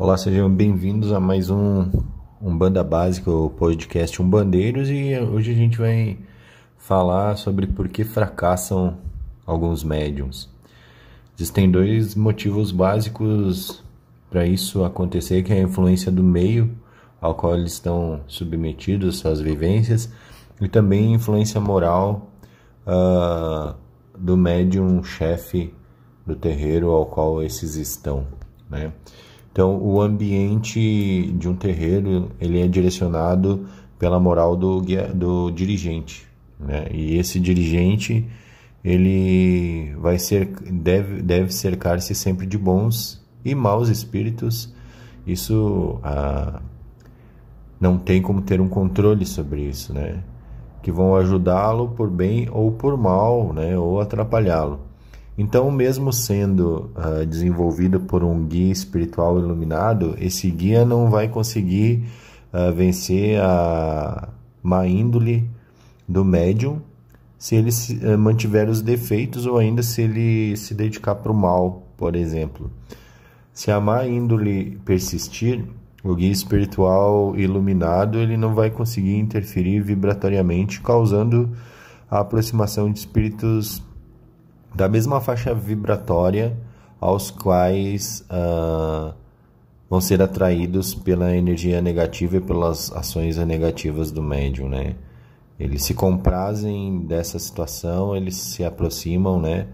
Olá, sejam bem-vindos a mais um, um Banda Básica, o podcast Um Bandeiros, e hoje a gente vai falar sobre por que fracassam alguns médiums. Existem dois motivos básicos para isso acontecer, que é a influência do meio ao qual eles estão submetidos, suas vivências, e também a influência moral uh, do médium chefe do terreiro ao qual esses estão, né? Então, o ambiente de um terreiro ele é direcionado pela moral do, guia, do dirigente, né? E esse dirigente ele vai ser deve deve cercar-se sempre de bons e maus espíritos. Isso ah, não tem como ter um controle sobre isso, né? Que vão ajudá-lo por bem ou por mal, né? Ou atrapalhá-lo. Então, mesmo sendo uh, desenvolvido por um guia espiritual iluminado, esse guia não vai conseguir uh, vencer a má índole do médium se ele uh, mantiver os defeitos ou ainda se ele se dedicar para o mal, por exemplo. Se a má índole persistir, o guia espiritual iluminado ele não vai conseguir interferir vibratoriamente, causando a aproximação de espíritos da mesma faixa vibratória aos quais uh, vão ser atraídos pela energia negativa e pelas ações negativas do médium, né? Eles se comprazem dessa situação, eles se aproximam, né?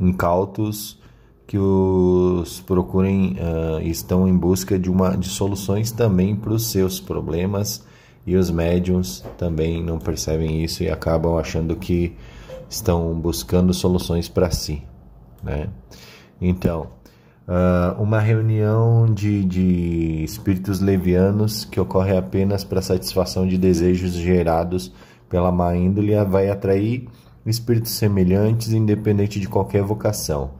Incautos que os procurem uh, estão em busca de uma de soluções também para os seus problemas e os médiums também não percebem isso e acabam achando que estão buscando soluções para si. Né? Então, ah, uma reunião de, de espíritos levianos que ocorre apenas para satisfação de desejos gerados pela má índole vai atrair espíritos semelhantes, independente de qualquer vocação.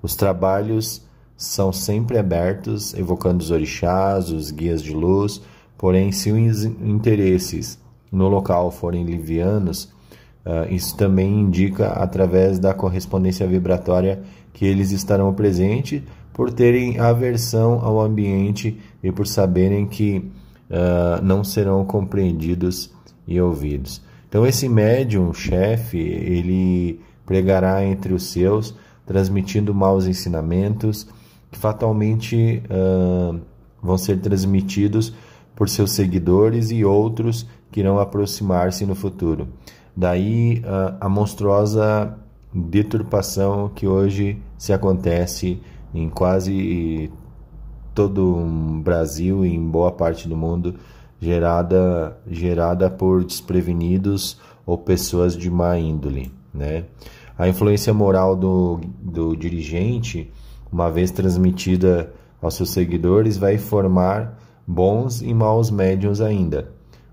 Os trabalhos são sempre abertos, evocando os orixás, os guias de luz, porém, se os interesses no local forem livianos, Uh, isso também indica através da correspondência vibratória que eles estarão presentes por terem aversão ao ambiente e por saberem que uh, não serão compreendidos e ouvidos. Então esse médium, chefe, ele pregará entre os seus, transmitindo maus ensinamentos que fatalmente uh, vão ser transmitidos por seus seguidores e outros que irão aproximar-se no futuro. Daí a, a monstruosa deturpação que hoje se acontece em quase todo o Brasil e em boa parte do mundo, gerada, gerada por desprevenidos ou pessoas de má índole. Né? A influência moral do, do dirigente, uma vez transmitida aos seus seguidores, vai formar bons e maus médiums ainda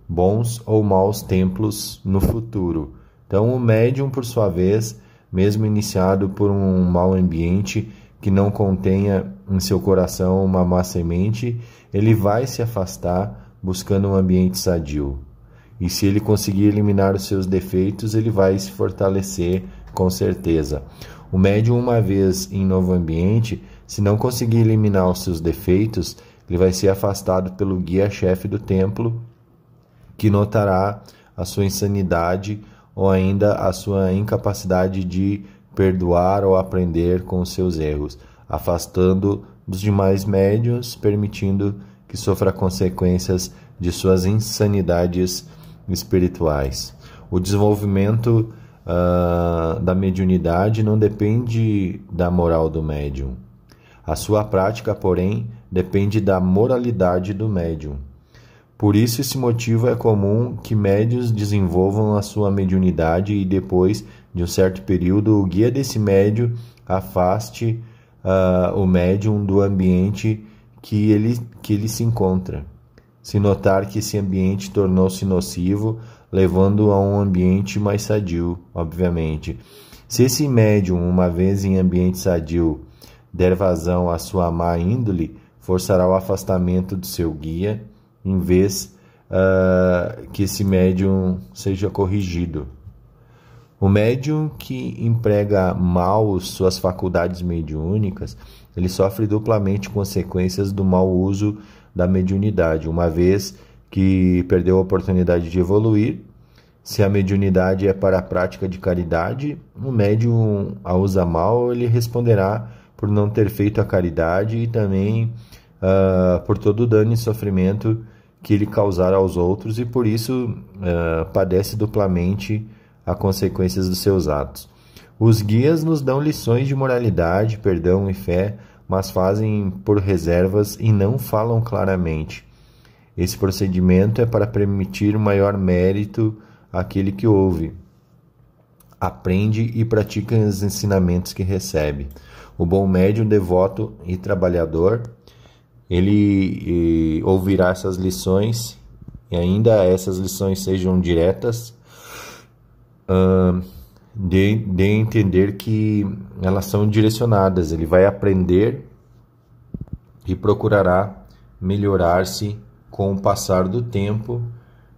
bons ou maus templos no futuro. Então, o médium, por sua vez, mesmo iniciado por um mau ambiente que não contenha em seu coração uma má semente, ele vai se afastar buscando um ambiente sadio. E se ele conseguir eliminar os seus defeitos, ele vai se fortalecer com certeza. O médium, uma vez em novo ambiente, se não conseguir eliminar os seus defeitos, ele vai ser afastado pelo guia-chefe do templo que notará a sua insanidade ou ainda a sua incapacidade de perdoar ou aprender com os seus erros, afastando dos demais médios, permitindo que sofra consequências de suas insanidades espirituais. O desenvolvimento uh, da mediunidade não depende da moral do médium. A sua prática, porém, depende da moralidade do médium. Por isso, esse motivo é comum que médios desenvolvam a sua mediunidade e depois de um certo período, o guia desse médio afaste uh, o médium do ambiente que ele, que ele se encontra. Se notar que esse ambiente tornou-se nocivo, levando a um ambiente mais sadio, obviamente. Se esse médium, uma vez em ambiente sadio, der vazão à sua má índole, forçará o afastamento do seu guia em vez uh, que esse médium seja corrigido. O médium que emprega mal suas faculdades mediúnicas, ele sofre duplamente consequências do mau uso da mediunidade, uma vez que perdeu a oportunidade de evoluir. Se a mediunidade é para a prática de caridade, o médium a usa mal, ele responderá por não ter feito a caridade e também uh, por todo o dano e sofrimento que ele causar aos outros e por isso uh, padece duplamente as consequências dos seus atos. Os guias nos dão lições de moralidade, perdão e fé, mas fazem por reservas e não falam claramente. Esse procedimento é para permitir maior mérito àquele que ouve, aprende e pratica os ensinamentos que recebe. O bom médium devoto e trabalhador ele ouvirá essas lições, e ainda essas lições sejam diretas, uh, de, de entender que elas são direcionadas, ele vai aprender e procurará melhorar-se com o passar do tempo,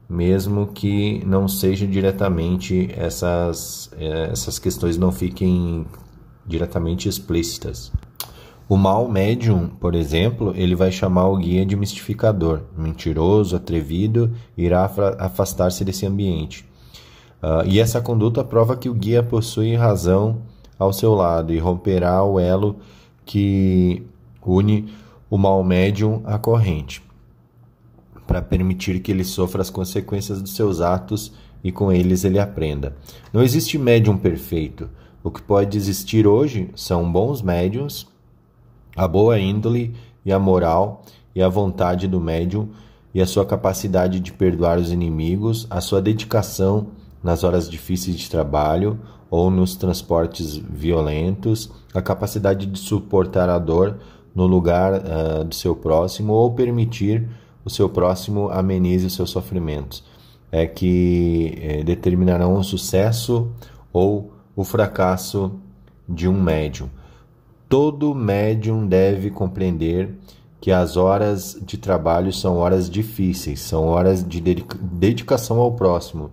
mesmo que não seja diretamente essas, eh, essas questões não fiquem diretamente explícitas. O mal médium, por exemplo, ele vai chamar o guia de mistificador, mentiroso, atrevido, irá afastar-se desse ambiente. Uh, e essa conduta prova que o guia possui razão ao seu lado e romperá o elo que une o mal médium à corrente, para permitir que ele sofra as consequências dos seus atos e com eles ele aprenda. Não existe médium perfeito. O que pode existir hoje são bons médiums a boa índole e a moral e a vontade do médium e a sua capacidade de perdoar os inimigos, a sua dedicação nas horas difíceis de trabalho ou nos transportes violentos, a capacidade de suportar a dor no lugar uh, do seu próximo ou permitir o seu próximo amenize os seus sofrimentos, é que é, determinarão o sucesso ou o fracasso de um médium. Todo médium deve compreender que as horas de trabalho são horas difíceis, são horas de dedicação ao próximo.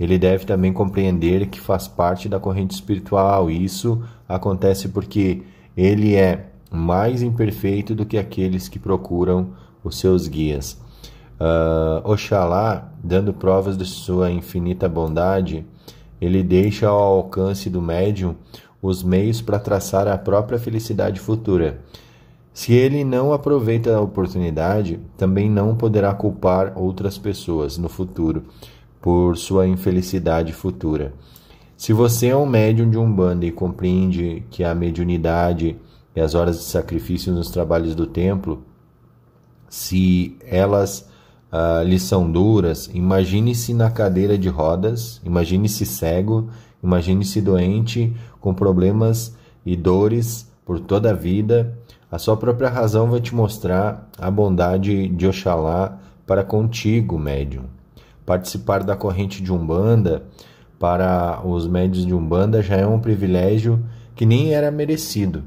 Ele deve também compreender que faz parte da corrente espiritual. Isso acontece porque ele é mais imperfeito do que aqueles que procuram os seus guias. Uh, Oxalá, dando provas de sua infinita bondade, ele deixa ao alcance do médium os meios para traçar a própria felicidade futura. Se ele não aproveita a oportunidade, também não poderá culpar outras pessoas no futuro por sua infelicidade futura. Se você é um médium de Umbanda e compreende que a mediunidade e as horas de sacrifício nos trabalhos do templo, se elas uh, lhe são duras, imagine-se na cadeira de rodas, imagine-se cego, imagine-se doente com problemas e dores por toda a vida, a sua própria razão vai te mostrar a bondade de Oxalá para contigo, médium. Participar da corrente de Umbanda para os médios de Umbanda já é um privilégio que nem era merecido.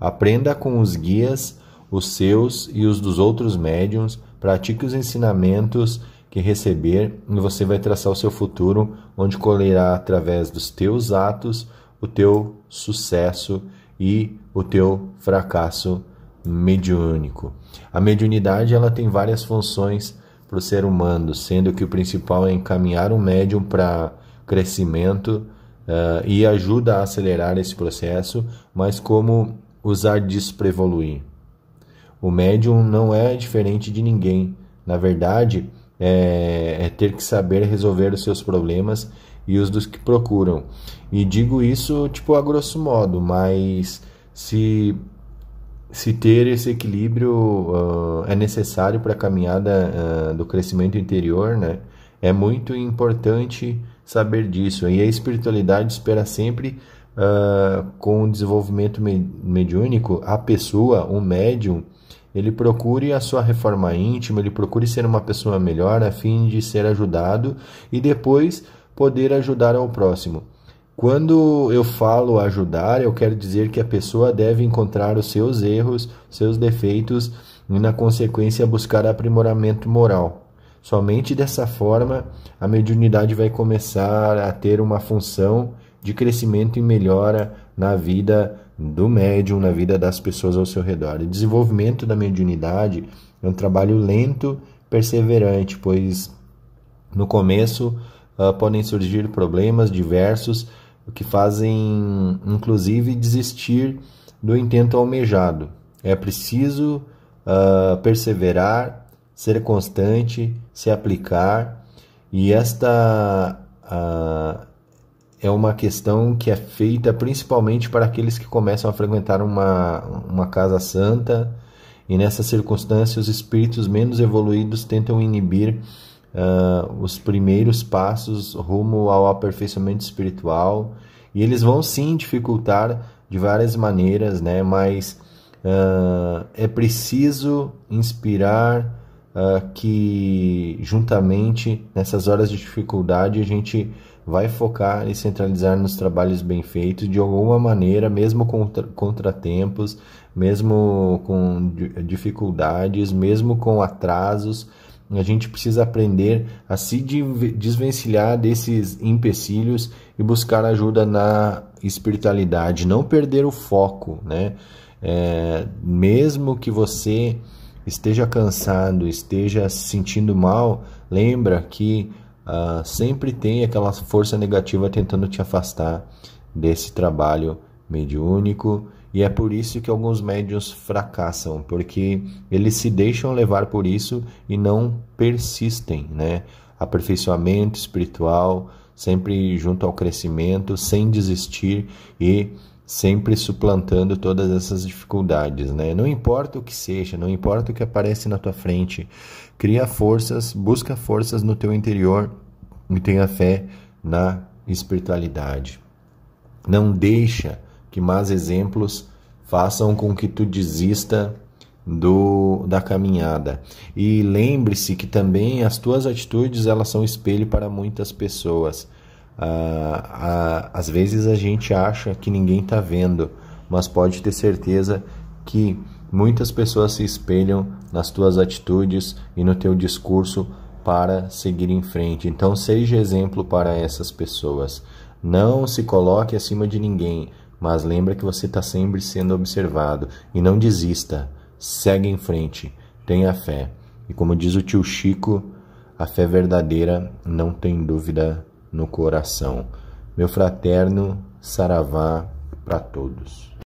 Aprenda com os guias, os seus e os dos outros médiums, pratique os ensinamentos que receber, e você vai traçar o seu futuro, onde colherá através dos teus atos o teu sucesso e o teu fracasso mediúnico. A mediunidade ela tem várias funções para o ser humano, sendo que o principal é encaminhar o médium para crescimento uh, e ajuda a acelerar esse processo, mas como usar disso para evoluir? O médium não é diferente de ninguém. Na verdade, é, é ter que saber resolver os seus problemas e os dos que procuram. E digo isso tipo a grosso modo, mas se se ter esse equilíbrio uh, é necessário para a caminhada uh, do crescimento interior, né? É muito importante saber disso. E a espiritualidade espera sempre uh, com o desenvolvimento mediúnico a pessoa, o médium, ele procure a sua reforma íntima, ele procure ser uma pessoa melhor a fim de ser ajudado e depois poder ajudar ao próximo. Quando eu falo ajudar, eu quero dizer que a pessoa deve encontrar os seus erros, seus defeitos e, na consequência, buscar aprimoramento moral. Somente dessa forma a mediunidade vai começar a ter uma função de crescimento e melhora na vida do médium na vida das pessoas ao seu redor. O desenvolvimento da mediunidade é um trabalho lento, perseverante, pois no começo uh, podem surgir problemas diversos que fazem, inclusive, desistir do intento almejado. É preciso uh, perseverar, ser constante, se aplicar, e esta uh, é uma questão que é feita principalmente para aqueles que começam a frequentar uma, uma casa santa, e nessas circunstâncias os espíritos menos evoluídos tentam inibir uh, os primeiros passos rumo ao aperfeiçoamento espiritual, e eles vão sim dificultar de várias maneiras, né? mas uh, é preciso inspirar. Uh, que juntamente nessas horas de dificuldade a gente vai focar e centralizar nos trabalhos bem feitos de alguma maneira, mesmo com contratempos, mesmo com dificuldades, mesmo com atrasos. A gente precisa aprender a se desvencilhar desses empecilhos e buscar ajuda na espiritualidade, não perder o foco, né? É, mesmo que você esteja cansado, esteja se sentindo mal, lembra que ah, sempre tem aquela força negativa tentando te afastar desse trabalho mediúnico. E é por isso que alguns médios fracassam, porque eles se deixam levar por isso e não persistem, né? Aperfeiçoamento espiritual, sempre junto ao crescimento, sem desistir e sempre suplantando todas essas dificuldades, né? Não importa o que seja, não importa o que aparece na tua frente, cria forças, busca forças no teu interior e tenha fé na espiritualidade. Não deixa que mais exemplos façam com que tu desista do da caminhada. E lembre-se que também as tuas atitudes elas são espelho para muitas pessoas. Ah, ah, às vezes a gente acha que ninguém está vendo, mas pode ter certeza que muitas pessoas se espelham nas tuas atitudes e no teu discurso para seguir em frente. Então, seja exemplo para essas pessoas. Não se coloque acima de ninguém, mas lembra que você está sempre sendo observado e não desista. Segue em frente, tenha fé. E como diz o tio Chico, a fé verdadeira não tem dúvida no coração. Meu fraterno saravá para todos.